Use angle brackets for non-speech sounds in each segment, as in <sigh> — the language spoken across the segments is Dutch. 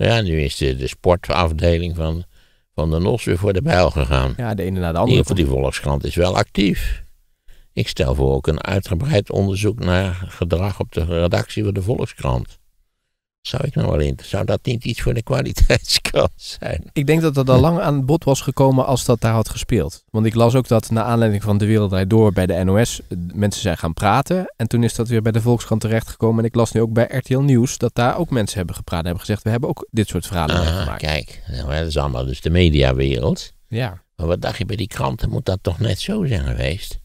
Ja, nu is de, sportafdeling van, van de NOS weer voor de bijl gegaan. Ja, de ene naar de andere. Die, die Volkskrant is wel actief. Ik stel voor ook een uitgebreid onderzoek naar gedrag op de redactie van de Volkskrant. Zou ik nou wel in, zou dat niet iets voor de kwaliteitskant <laughs> zijn? Ik denk dat dat al lang aan bod was gekomen als dat daar had gespeeld. Want ik las ook dat na aanleiding van De Wereld Door bij de NOS eh, mensen zijn gaan praten. En toen is dat weer bij de Volkskrant terechtgekomen. En ik las nu ook bij RTL Nieuws dat daar ook mensen hebben gepraat. en Hebben gezegd, we hebben ook dit soort verhalen ah, gemaakt. Kijk, dat is allemaal dus de mediawereld. Ja. Maar wat dacht je bij die kranten? Moet dat toch net zo zijn geweest?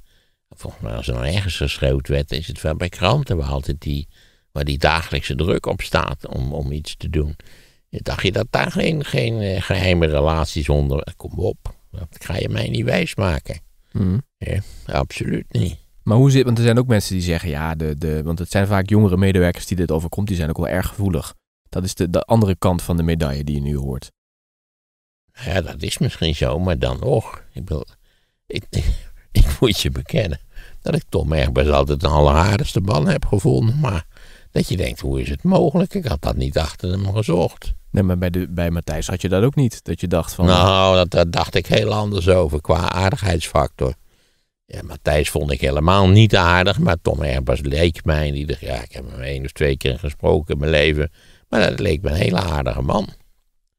Volgens mij, als er nog ergens geschreeuwd werd, is het wel bij kranten waar altijd die waar die dagelijkse druk op staat om, om iets te doen. Dacht je dat daar geen, geen eh, geheime relaties onder. Kom op, dat ga je mij niet wijsmaken. Hmm. Ja, absoluut niet. Maar hoe zit, want er zijn ook mensen die zeggen, ja, de, de, want het zijn vaak jongere medewerkers die dit overkomt, die zijn ook wel erg gevoelig. Dat is de, de andere kant van de medaille die je nu hoort. Ja, dat is misschien zo, maar dan nog. Ik, wil, ik, <laughs> ik, moet je bekennen dat ik toch ergens altijd een allerhardste man heb gevonden, maar dat je denkt, hoe is het mogelijk? Ik had dat niet achter hem gezocht. Nee, maar bij, de, bij Matthijs had je dat ook niet. Dat je dacht van. Nou, dat, dacht ik heel anders over qua aardigheidsfactor. Ja, Matthijs vond ik helemaal niet aardig, maar Tom Herbers leek mij in ieder Ja, ik heb hem één of twee keer gesproken in mijn leven, maar dat leek me een hele aardige man.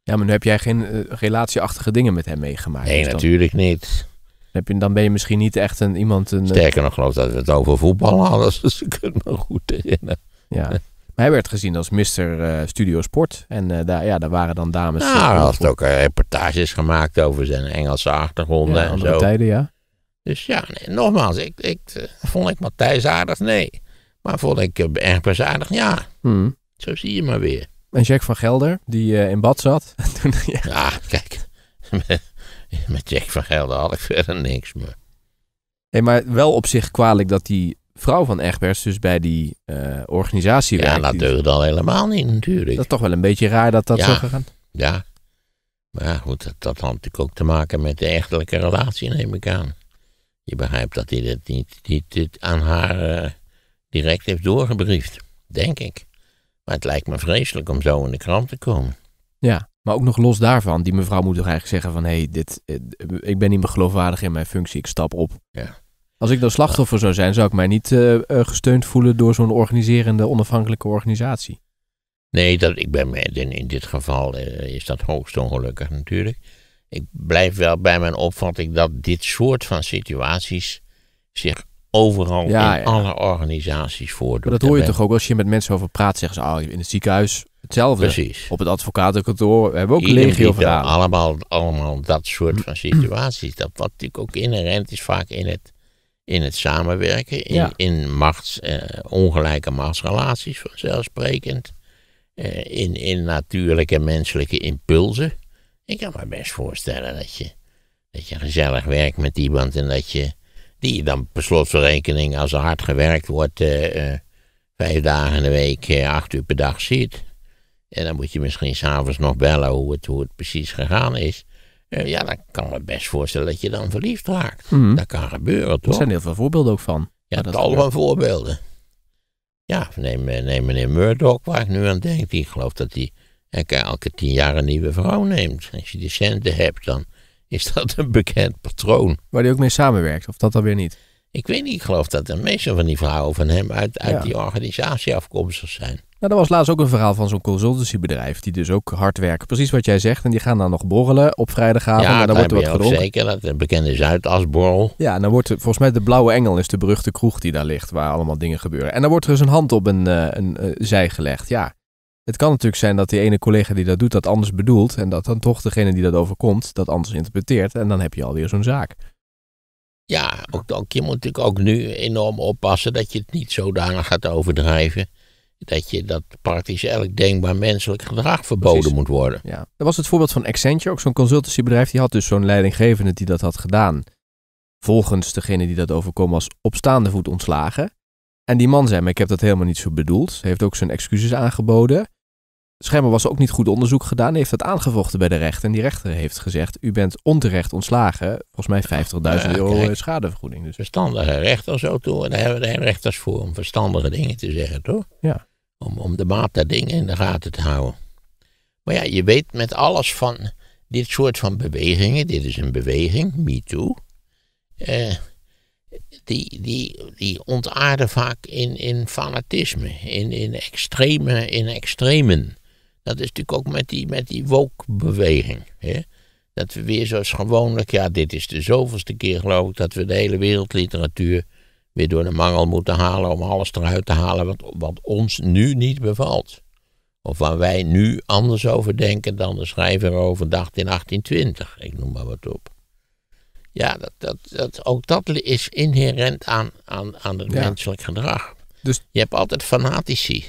Ja, maar nu heb jij geen eh, relatieachtige dingen met hem meegemaakt. Nee, dus natuurlijk niet. Heb je, dan ben je misschien niet echt een, iemand... Een, Sterker nog, geloof dat we het over voetbal hadden, <laughs> dus kunnen kan me goed herinneren. Ja. <laughs> Maar hij werd gezien als Mister eh, Studio Sport. En eh, daar, ja, daar waren dan dames... Ah, hij had ook reportages gemaakt over zijn Engelse achtergronden ja, en zo. tijden, ja. Dus ja, nogmaals, ik, ik, vond ik Matthijs aardig? Nee. Maar vond ik erg aardig? Ja. Hmm. Zo zie je maar weer. En Jack van Gelder, die in bad zat. <laughs> Toen, ja. kijk. <laughs> Met Jack van Gelder had ik verder niks meer. Hey, maar wel op zich kwalijk dat hij vrouw van Egbers dus bij die eh, organisatie ja, werkt. dat al helemaal niet natuurlijk. Dat is toch wel een beetje raar dat dat zo gegaan. Ja, maar goed, dat, had natuurlijk ook te maken met de echtelijke relatie, neem ik aan. Je begrijpt dat hij dit niet, niet dit aan haar eh, direct heeft doorgebriefd, denk ik. Maar het lijkt me vreselijk om zo in de krant te komen. Ja, maar ook nog los daarvan, die mevrouw moet toch eigenlijk zeggen van... hé, hey, dit, eh, ik ben niet meer geloofwaardig in mijn functie, ik stap op. Ja. Als ik dan slachtoffer zou zijn, zou ik mij niet eh, eh, gesteund voelen door zo'n organiserende onafhankelijke organisatie. Nee, dat, ik ben, in, in dit geval eh, is dat hoogst ongelukkig natuurlijk. Ik blijf wel bij mijn opvatting dat dit soort van situaties zich overal in alle organisaties voordoen. dat hoor je toch ook als je met mensen over praat, zeggen ze, oh, in het ziekenhuis hetzelfde. Precies. Op het advocatenkantoor we hebben we ook een legio van allemaal, allemaal dat soort van situaties. Dat wat natuurlijk ook inherent is vaak in het in het samenwerken, in, in machts, eh, ongelijke machtsrelaties vanzelfsprekend, eh, in, in natuurlijke menselijke impulsen. Ik kan me best voorstellen dat je, dat je gezellig werkt met iemand en dat je die dan per slotverrekening, als er hard gewerkt wordt, eh, vijf dagen in de week, acht uur per dag ziet. En dan moet je misschien s'avonds nog bellen hoe het, hoe het precies gegaan is. Eh, ja, dan kan ik best voorstellen dat je dan verliefd raakt. Mhm. Dat kan gebeuren, toch? Er zijn heel veel voorbeelden ook van. Ja, tal allemaal voorbeelden. Ja, neem, eh, neem meneer Murdoch, waar ik nu aan denk. Die gelooft dat hij elke tien jaar een nieuwe vrouw neemt. Als je die centen hebt, dan is dat een bekend patroon. Waar hij ook mee samenwerkt, of dat dan weer niet? Ik weet niet, ik geloof dat de meeste van die vrouwen van hem uit, uit die organisatie afkomstig zijn. Nou, dat was laatst ook een verhaal van zo'n consultancybedrijf die dus ook hard werken. Precies wat jij zegt. En die gaan dan nog borrelen op vrijdagavond. Ja, dan wordt er wat gedronken. zeker. Dat bekende Zuidasborrel. Ja, dan wordt volgens mij de Blauwe Engel is de beruchte kroeg die daar ligt. Waar allemaal dingen gebeuren. En dan wordt er eens dus een hand op een, eh, een, een, eh, een zij gelegd. Ja, het kan natuurlijk zijn dat die ene collega die dat doet dat anders bedoelt. En dat dan toch degene die dat overkomt dat anders interpreteert. En dan heb je alweer zo'n zaak. Ja, ook, ook, je moet natuurlijk ook nu enorm oppassen dat je het niet zodanig gaat overdrijven. Dat, je, dat praktisch elk denkbaar menselijk gedrag verboden moet worden. Ja. Dat was het voorbeeld van Accenture, ook zo'n consultancybedrijf. Die had dus zo'n leidinggevende die dat had gedaan. Volgens degene die dat overkomt was op staande voet ontslagen. En die man zei, maar ik heb dat helemaal niet zo bedoeld. heeft ook zijn excuses aangeboden. Schermer was ook niet goed onderzoek gedaan. Hij heeft dat aangevochten bij de rechter. En die rechter heeft gezegd: U bent onterecht ontslagen. Volgens mij 50.000 euro schadevergoeding. Dus. Verstandige rechter zo toe. En daar hebben we rechters voor om verstandige dingen te zeggen, toch? Ja. Om, om de maat der dingen in de gaten te houden. Maar ja, je weet met alles van dit soort van bewegingen. Dit is een beweging, MeToo. Eh, die, die, die ontaarden vaak in, in fanatisme, in, in, extreme, in extremen. Dat is natuurlijk ook met die, met die woke-beweging. Dat we weer zoals gewoonlijk, ja, dit is de zoveelste keer geloof ik, dat we de hele wereldliteratuur weer door de mangel moeten halen om alles eruit te halen wat, wat ons nu niet bevalt. Of waar wij nu anders over denken dan de schrijver over dacht in 1820, ik noem maar wat op. Ja, dat, dat, dat, ook dat is inherent aan, aan, aan het menselijk gedrag. Dus... Je hebt altijd fanatici.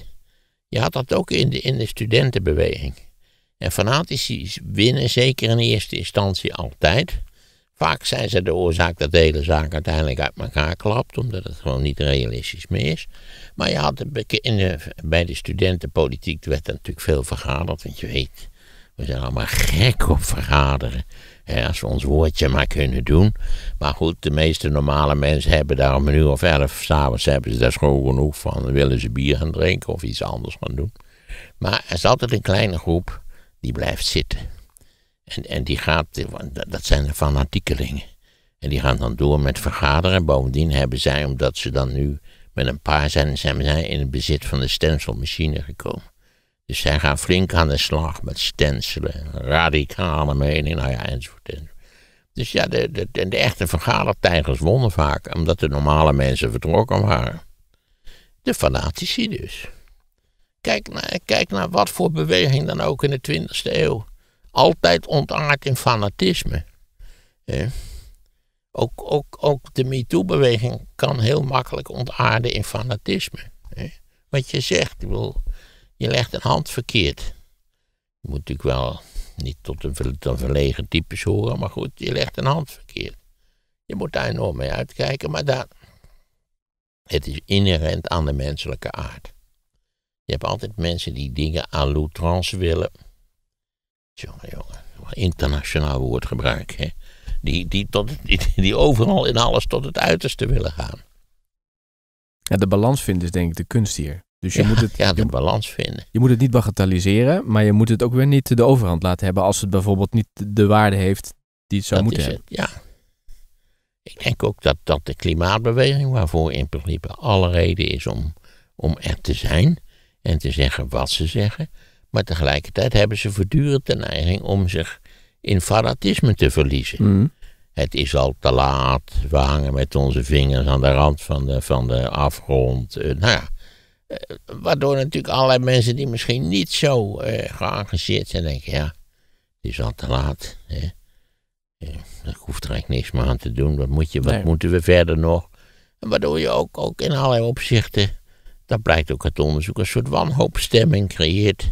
Je had dat ook in de, in de studentenbeweging. En fanatici winnen zeker in eerste instantie altijd. Vaak zijn ze de oorzaak dat de hele zaak uiteindelijk uit elkaar klapt, omdat het gewoon niet realistisch meer is. Maar je had in de, bij de studentenpolitiek werd natuurlijk veel vergaderd, want je weet, we zijn allemaal gek op vergaderen ja als we ons woordje maar kunnen doen. Maar goed, de meeste normale mensen hebben daar om een uur of elf s'avonds hebben ze daar schoon genoeg van. Dan willen ze bier gaan drinken of iets anders gaan doen. Maar er is altijd een kleine groep die blijft zitten. En, en die gaat, dat zijn de fanatiekelingen. En die gaan dan door met vergaderen. Bovendien hebben zij, omdat ze dan nu met een paar zijn, zijn zij in het bezit van de stencilmachine gekomen. Dus zij gaan flink aan de slag met stencelen, radicale mening, nou ja, enzovoort. Dus ja, de, de, de echte vergadertijgers wonnen vaak, omdat de normale mensen vertrokken waren. De fanatici dus. Kijk naar, kijk naar wat voor beweging dan ook in de 20e eeuw. Altijd ontaard in fanatisme. Ook, ook, ook de MeToo-beweging kan heel makkelijk ontaarden in fanatisme. Wat je zegt, ik je legt een hand verkeerd. Je moet natuurlijk wel niet tot een, verlegen type horen, maar goed, je legt een hand verkeerd. Je moet daar enorm mee uitkijken, maar dat, het is inherent aan de menselijke aard. Je hebt altijd mensen die dingen à l'outrance willen. Jongen, jongen, internationaal woordgebruik, hè. Die, die, tot, die, overal in alles tot het uiterste willen gaan. de balans vinden is denk ik de kunst hier. Dus je ja, moet het, ja, de je, balans vinden. Je moet het niet bagatelliseren, maar je moet het ook weer niet de overhand laten hebben als het bijvoorbeeld niet de waarde heeft die het zou moeten hebben. ja. Ik denk ook dat, dat de klimaatbeweging, waarvoor in principe alle reden is om, om er te zijn en te zeggen wat ze zeggen, maar tegelijkertijd hebben ze voortdurend de neiging om zich in fanatisme te verliezen. Mm. Het is al te laat, we hangen met onze vingers aan de rand van de, van de afgrond. Eh, nou ja, eh, waardoor natuurlijk allerlei mensen die misschien niet zo eh, geëngageerd zijn, denken: ja, het is al te laat. Hè. Eh, ik hoef er eigenlijk niks meer aan te doen. Wat, moet je, wat moeten we verder nog? En waardoor je ook, ook in allerlei opzichten, dat blijkt ook uit onderzoek, een soort wanhoopstemming creëert.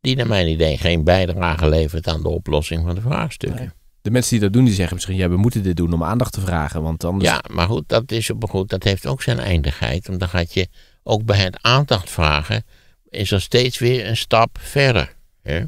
Die naar mijn idee geen bijdrage levert aan de oplossing van de vraagstukken. De mensen die dat doen, die zeggen misschien, ja, we moeten dit doen om aandacht te vragen. Want anders... Ja, maar goed, dat, is, op, goed, dat heeft ook zijn eindigheid. Want dan gaat je ook bij het aandacht vragen, is er steeds weer een stap verder. Hè?